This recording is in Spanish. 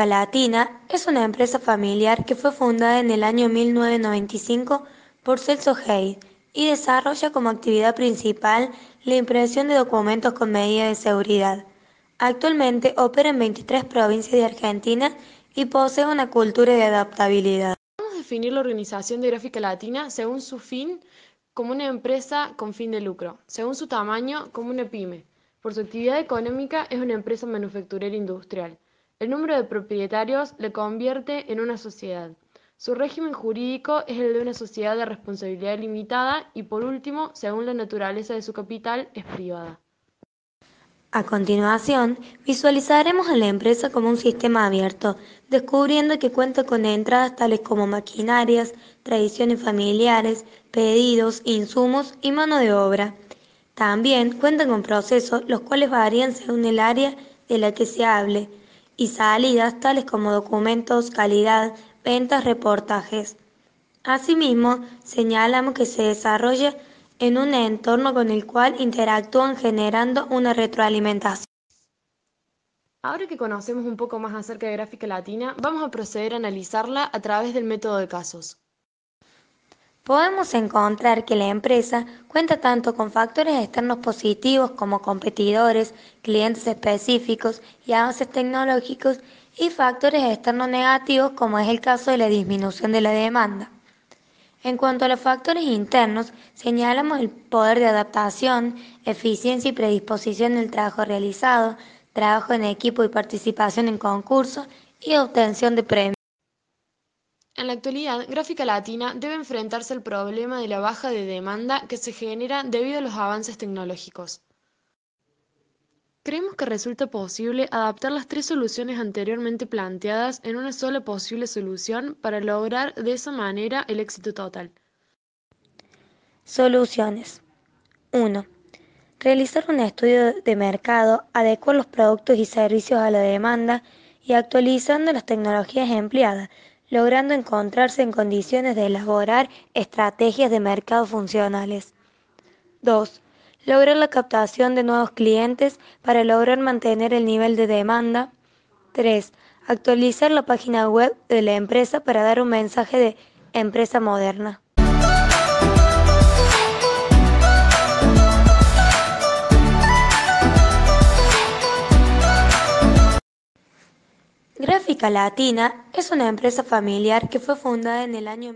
Gráfica Latina es una empresa familiar que fue fundada en el año 1995 por Celso Hayes y desarrolla como actividad principal la impresión de documentos con medidas de seguridad. Actualmente opera en 23 provincias de Argentina y posee una cultura de adaptabilidad. Podemos definir la Organización de Gráfica Latina según su fin como una empresa con fin de lucro, según su tamaño como una pyme. Por su actividad económica es una empresa manufacturera industrial. El número de propietarios le convierte en una sociedad. Su régimen jurídico es el de una sociedad de responsabilidad limitada y por último, según la naturaleza de su capital, es privada. A continuación, visualizaremos a la empresa como un sistema abierto, descubriendo que cuenta con entradas tales como maquinarias, tradiciones familiares, pedidos, insumos y mano de obra. También cuenta con procesos los cuales varían según el área de la que se hable, y salidas tales como documentos, calidad, ventas, reportajes. Asimismo, señalamos que se desarrolla en un entorno con el cual interactúan generando una retroalimentación. Ahora que conocemos un poco más acerca de gráfica latina, vamos a proceder a analizarla a través del método de casos. Podemos encontrar que la empresa cuenta tanto con factores externos positivos como competidores, clientes específicos y avances tecnológicos y factores externos negativos como es el caso de la disminución de la demanda. En cuanto a los factores internos, señalamos el poder de adaptación, eficiencia y predisposición del trabajo realizado, trabajo en equipo y participación en concursos y obtención de premios. En la actualidad, Gráfica Latina debe enfrentarse al problema de la baja de demanda que se genera debido a los avances tecnológicos. Creemos que resulta posible adaptar las tres soluciones anteriormente planteadas en una sola posible solución para lograr de esa manera el éxito total. Soluciones. 1. Realizar un estudio de mercado, adecuar los productos y servicios a la demanda y actualizando las tecnologías empleadas logrando encontrarse en condiciones de elaborar estrategias de mercado funcionales. 2. Lograr la captación de nuevos clientes para lograr mantener el nivel de demanda. 3. Actualizar la página web de la empresa para dar un mensaje de empresa moderna. Latina es una empresa familiar que fue fundada en el año